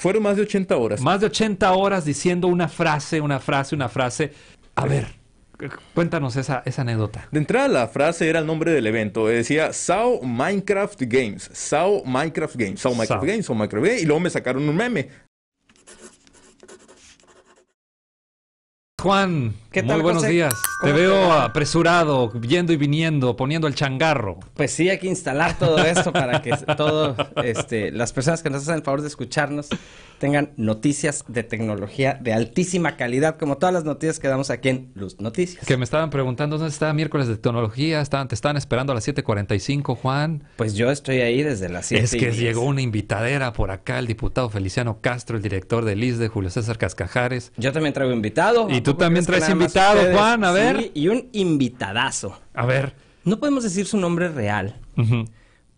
Fueron más de 80 horas. Más de 80 horas diciendo una frase, una frase, una frase. A ver, cuéntanos esa, anécdota. De entrada, la frase era el nombre del evento. Decía Sao Minecraft Games. Sao Minecraft Games. Sao Minecraft Games. Sao Minecraft Games. Y luego me sacaron un meme. Juan, ¿Qué tal, muy buenos días. Te veo apresurado, yendo y viniendo, poniendo el changarro. Pues sí, hay que instalar todo esto para que todas este, las personas que nos hacen el favor de escucharnos tengan noticias de tecnología de altísima calidad, como todas las noticias que damos aquí en Luz Noticias. Que me estaban preguntando dónde está miércoles de tecnología, te estaban esperando a las 7.45, Juan. Pues yo estoy ahí desde las 7. Es que llegó una invitadera por acá, el diputado Feliciano Castro, el director del ISDE, Julio César Cascajares. Yo también traigo invitado. Y tú también traes invitado, Juan, a ver. Y, un invitadazo. A ver. No podemos decir su nombre real.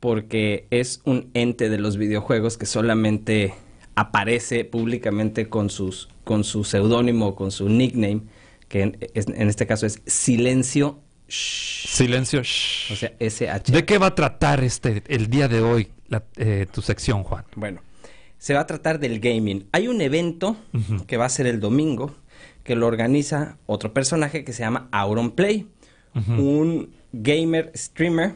Porque es un ente de los videojuegos que solamente aparece públicamente con, sus, con su seudónimo, con su nickname, que en, este caso es Silencio Silencio Shh. O sea, SH. ¿De qué va a tratar este, el día de hoy eh, tu sección, Juan? Bueno, se va a tratar del gaming. Hay un evento que va a ser el domingo que lo organiza otro personaje que se llama Auron Play, un gamer streamer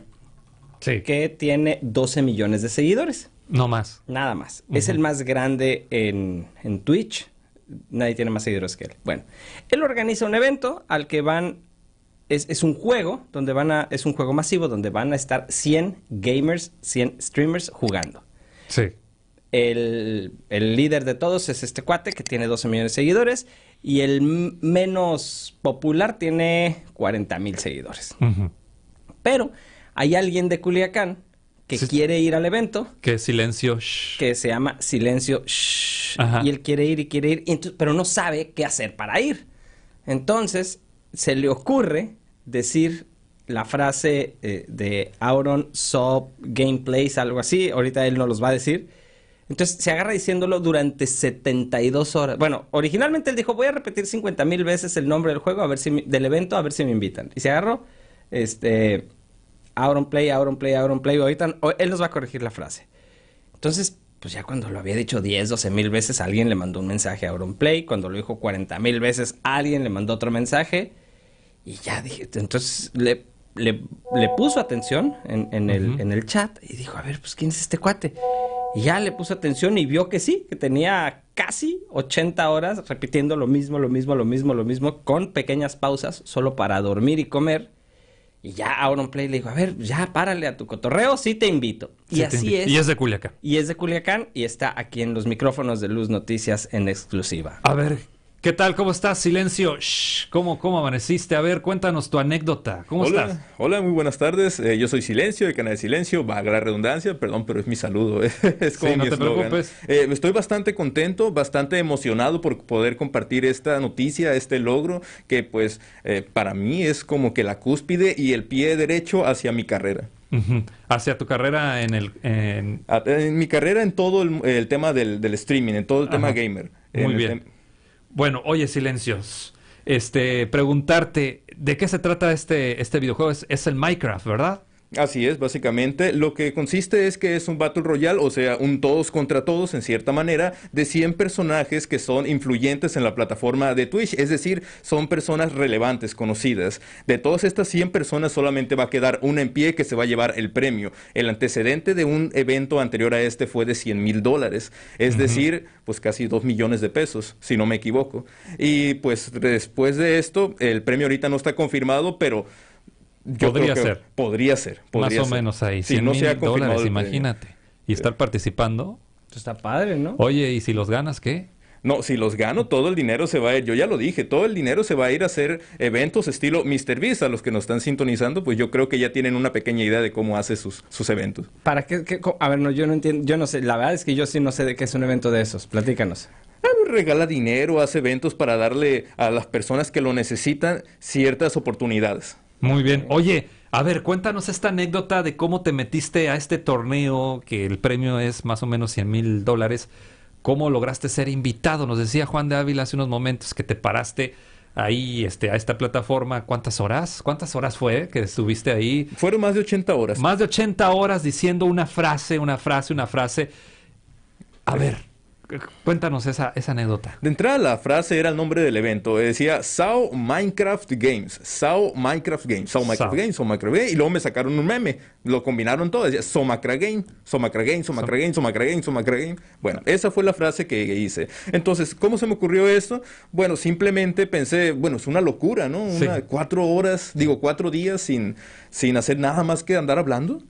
que tiene 12 millones de seguidores. No más. Nada más. Es el más grande en, Twitch. Nadie tiene más seguidores que él. Bueno, él organiza un evento al que van es, es, un juego donde van a, es un juego masivo donde van a estar 100 gamers, 100 streamers jugando. Sí. El, el líder de todos es este cuate que tiene 12 millones de seguidores y el menos popular tiene 40 mil seguidores. Pero hay alguien de Culiacán que quiere ir al evento. Que es Silencio Shh. Que se llama Silencio Y él quiere ir y quiere ir, pero no sabe qué hacer para ir. Entonces se le ocurre decir la frase eh, de Auron Sob Gameplays, algo así. Ahorita él no los va a decir. Entonces se agarra diciéndolo durante 72 horas. Bueno, originalmente él dijo, voy a repetir 50 mil veces el nombre del juego, a ver si del evento, a ver si me invitan. Y se agarró, este, Auron Play, Auron Play, Auron Play. Ahorita él nos va a corregir la frase. Entonces, pues ya cuando lo había dicho 10, 12 mil veces, alguien le mandó un mensaje a Auron Play. Cuando lo dijo 40 mil veces, alguien le mandó otro mensaje. Y ya dije, entonces le, le, puso atención en, el, en el chat y dijo, a ver, pues ¿quién es este cuate? Y ya le puso atención y vio que sí, que tenía casi 80 horas repitiendo lo mismo, lo mismo, lo mismo, lo mismo, con pequeñas pausas solo para dormir y comer. Y ya Auron Play le dijo, a ver, ya párale a tu cotorreo, sí te invito. y así es. Y es de Culiacán. Y es de Culiacán y está aquí en los micrófonos de Luz Noticias en exclusiva. A ver, ¿Qué tal? ¿Cómo estás? Silencio. ¿Cómo, ¿Cómo amaneciste? A ver, cuéntanos tu anécdota. ¿Cómo hola, estás? Hola, muy buenas tardes. Eh, yo soy Silencio, de canal de Silencio. Va a la redundancia, perdón, pero es mi saludo. Eh, sí, no te preocupes. Eh, estoy bastante contento, bastante emocionado por poder compartir esta noticia, este logro, que pues para mí es como que la cúspide y el pie derecho hacia mi carrera. Hacia tu carrera en el... En... Ah, mi carrera en todo el, tema del, streaming, en todo el tema gamer. Muy bien. Bueno, oye, silencios. Este, preguntarte, ¿de qué se trata este, este videojuego? es el Minecraft, ¿verdad? Así es, básicamente. Lo que consiste es que es un Battle Royale, o sea, un todos contra todos, en cierta manera, de 100 personajes que son influyentes en la plataforma de Twitch. Es decir, son personas relevantes, conocidas. De todas estas 100 personas, solamente va a quedar una en pie que se va a llevar el premio. El antecedente de un evento anterior a este fue de 100 mil dólares. Es decir, pues casi 2 millones de pesos, si no me equivoco. Y pues después de esto, el premio ahorita no está confirmado, pero podría ser. Podría ser. Más o menos ahí. Si no dólares, imagínate. Y estar participando. Pues está padre, ¿no? Oye, ¿y si los ganas qué? No, si los gano, todo el dinero se va a ir. Yo ya lo dije, todo el dinero se va a ir a hacer eventos estilo Mr. Beast. A los que nos están sintonizando, pues yo creo que ya tienen una pequeña idea de cómo hace sus, eventos. ¿Para qué, A ver, no, yo no entiendo. Yo no sé. La verdad es que yo sí no sé de qué es un evento de esos. Platícanos ah, pues regala dinero, hace eventos para darle a las personas que lo necesitan ciertas oportunidades. Muy bien. Oye, a ver, cuéntanos esta anécdota de cómo te metiste a este torneo, que el premio es más o menos 100 mil dólares. ¿Cómo lograste ser invitado? Nos decía Juan de Ávila hace unos momentos que te paraste ahí este, a esta plataforma. ¿Cuántas horas? ¿Cuántas horas fue que estuviste ahí? Fueron más de 80 horas. Más de 80 horas diciendo una frase, una frase, una frase. A ver, Cuéntanos esa, esa anécdota. De entrada, la frase era el nombre del evento. Decía Sao Minecraft Games. Sao Minecraft Games. Sao Minecraft Games. Sao Minecraft Games. Y luego me sacaron un meme. Lo combinaron todo. Decía Somacra Game. Somacra Game. Somacra Game. Somacra Game. Somacra Game. Bueno, esa fue la frase que hice. Entonces, ¿cómo se me ocurrió esto? Bueno, simplemente pensé, bueno, es una locura, ¿no? Una, Cuatro horas, digo, cuatro días sin, sin hacer nada más que andar hablando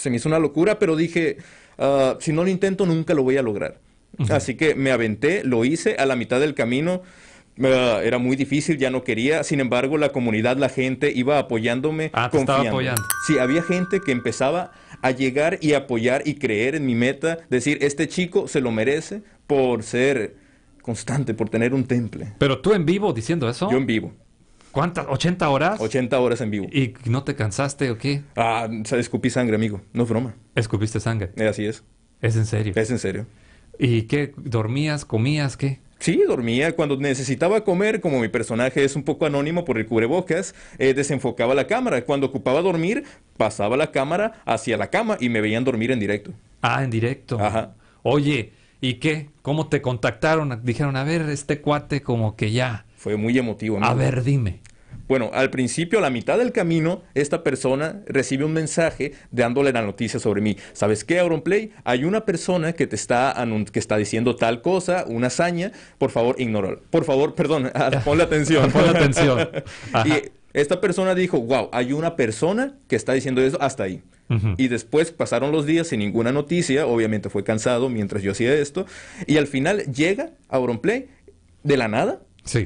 se me hizo una locura, pero dije, ah, si no lo intento, nunca lo voy a lograr. Así que me aventé, lo hice a la mitad del camino. Ah, era muy difícil, ya no quería. Sin embargo, la comunidad, la gente iba apoyándome. Ah, te estaba apoyando. Sí, había gente que empezaba a llegar y apoyar y creer en mi meta. Decir, este chico se lo merece por ser constante, por tener un temple. Pero tú en vivo diciendo eso. Yo en vivo. ¿Cuántas? ¿80 horas? 80 horas en vivo. ¿Y no te cansaste o qué? Ah, escupí sangre, amigo. No es broma. ¿Escupiste sangre? Eh, así es. ¿Es en serio? Es en serio. ¿Y qué? ¿Dormías? ¿Comías? ¿Qué? Sí, dormía. Cuando necesitaba comer, como mi personaje es un poco anónimo por el cubrebocas, eh, desenfocaba la cámara. Cuando ocupaba dormir, pasaba la cámara hacia la cama y me veían dormir en directo. Ah, en directo. Ajá. Oye, ¿y qué? ¿Cómo te contactaron? Dijeron, a ver, este cuate como que ya fue muy emotivo. A ver, dime. Bueno, al principio, a la mitad del camino, esta persona recibe un mensaje dándole la noticia sobre mí. ¿Sabes qué, Auronplay? Hay una persona que te está, que está diciendo tal cosa, una hazaña. Por favor, ignóralo. Por favor, perdón, ah, ponle atención. ponle atención. y esta persona dijo, wow, hay una persona que está diciendo eso hasta ahí. Y después pasaron los días sin ninguna noticia, obviamente fue cansado mientras yo hacía esto, y al final llega Auronplay de la nada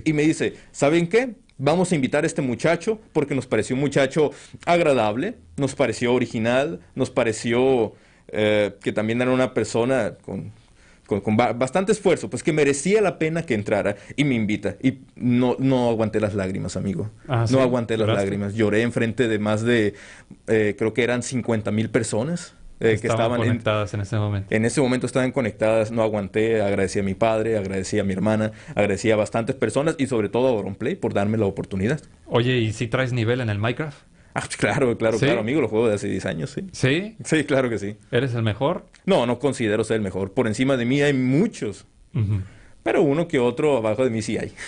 y me dice, ¿saben qué? Vamos a invitar a este muchacho porque nos pareció un muchacho agradable, nos pareció original, nos pareció eh, que también era una persona con, bastante esfuerzo, pues que merecía la pena que entrara y me invita. Y no, no aguanté las lágrimas, amigo. Ah, no aguanté las lágrimas. Lloré enfrente de más de, eh, creo que eran 50 mil personas. Eh, estaban, conectadas en, ese momento. En ese momento estaban conectadas, no aguanté, agradecí a mi padre, agradecí a mi hermana, agradecí a bastantes personas y sobre todo a Auronplay por darme la oportunidad. Oye, ¿y si traes nivel en el Minecraft? Ah, pues, claro, claro, claro, amigo, lo juego de hace 10 años, sí. ¿Sí? Sí, claro que sí. ¿Eres el mejor? No, no considero ser el mejor. Por encima de mí hay muchos, pero uno que otro abajo de mí sí hay.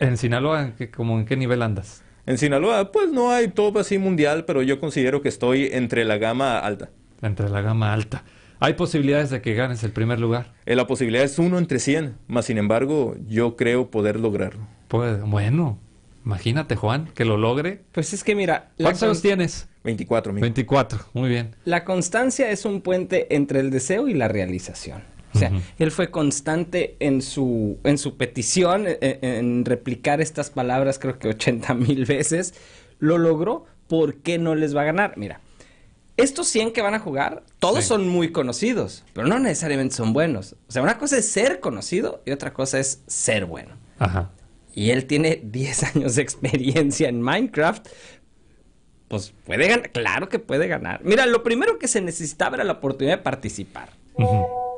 ¿En Sinaloa, como en qué nivel andas? En Sinaloa, pues no hay top así mundial, pero yo considero que estoy entre la gama alta entre la gama alta. ¿Hay posibilidades de que ganes el primer lugar? Eh, la posibilidad es uno entre 100, más sin embargo, yo creo poder lograrlo. Pues, bueno, imagínate, Juan, que lo logre. Pues es que mira. ¿Cuántos años tienes? 24, mil 24, muy bien. La constancia es un puente entre el deseo y la realización. O sea, él fue constante en su, en su petición, en, e, en replicar estas palabras creo que 80 mil veces. Lo logró, ¿por qué no les va a ganar? Mira, estos 100 que van a jugar, todos son muy conocidos, pero no necesariamente son buenos. O sea, una cosa es ser conocido y otra cosa es ser bueno. Ajá. Y él tiene 10 años de experiencia en Minecraft. Pues puede ganar, claro que puede ganar. Mira, lo primero que se necesitaba era la oportunidad de participar.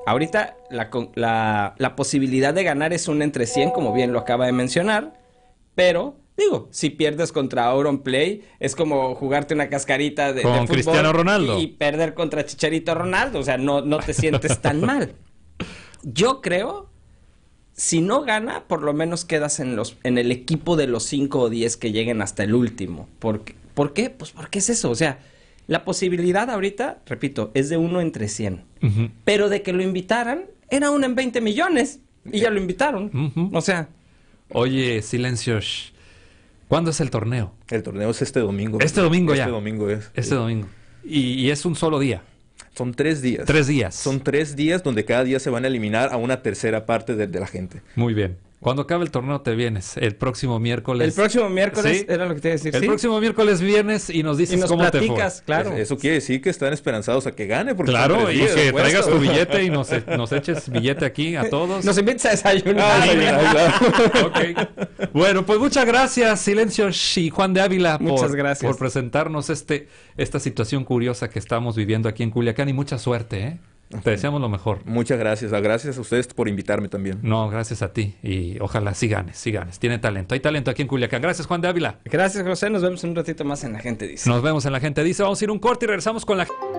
Ahorita la, posibilidad de ganar es una entre 100, como bien lo acaba de mencionar, pero Digo, si pierdes contra Auron Play, es como jugarte una cascarita de, Con Cristiano Ronaldo. Y perder contra Chicharito Ronaldo. O sea, no, no te sientes tan mal. Yo creo, si no gana, por lo menos quedas en, los, en el equipo de los 5 o 10 que lleguen hasta el último. ¿Por qué? ¿Por qué? Pues porque es eso. O sea, la posibilidad ahorita, repito, es de uno entre 100. Pero de que lo invitaran, era uno en 20 millones. Y ya lo invitaron. O sea. Oye, silencios. ¿Cuándo es el torneo? El torneo es este domingo. Este domingo este ya. Este domingo es. Este domingo. Y, es un solo día. Son tres días. Tres días. Son tres días donde cada día se van a eliminar a una tercera parte de la gente. Muy bien. Cuando acabe el torneo te vienes. El próximo miércoles. El próximo miércoles era lo que te iba a decir. El próximo miércoles vienes y nos dices y nos cómo platicas, te claro. Eso quiere decir que están esperanzados a que gane. Porque claro, y que traigas tu billete y nos, e- nos, eches billete aquí a todos. Nos invites a desayunar. Ah, bueno, pues muchas gracias, Silencio y Juan de Ávila, por, gracias. por presentarnos este, esta situación curiosa que estamos viviendo aquí en Culiacán y mucha suerte, ¿eh? Te deseamos lo mejor. Muchas gracias. Ah, gracias a ustedes por invitarme también. No, gracias a ti. Y ojalá sí ganes, sí ganes. Tiene talento. Hay talento aquí en Culiacán. Gracias, Juan de Ávila. Gracias, José. Nos vemos en un ratito más en La Gente Dice. Nos vemos en La Gente Dice. Vamos a ir un corte y regresamos con la... gente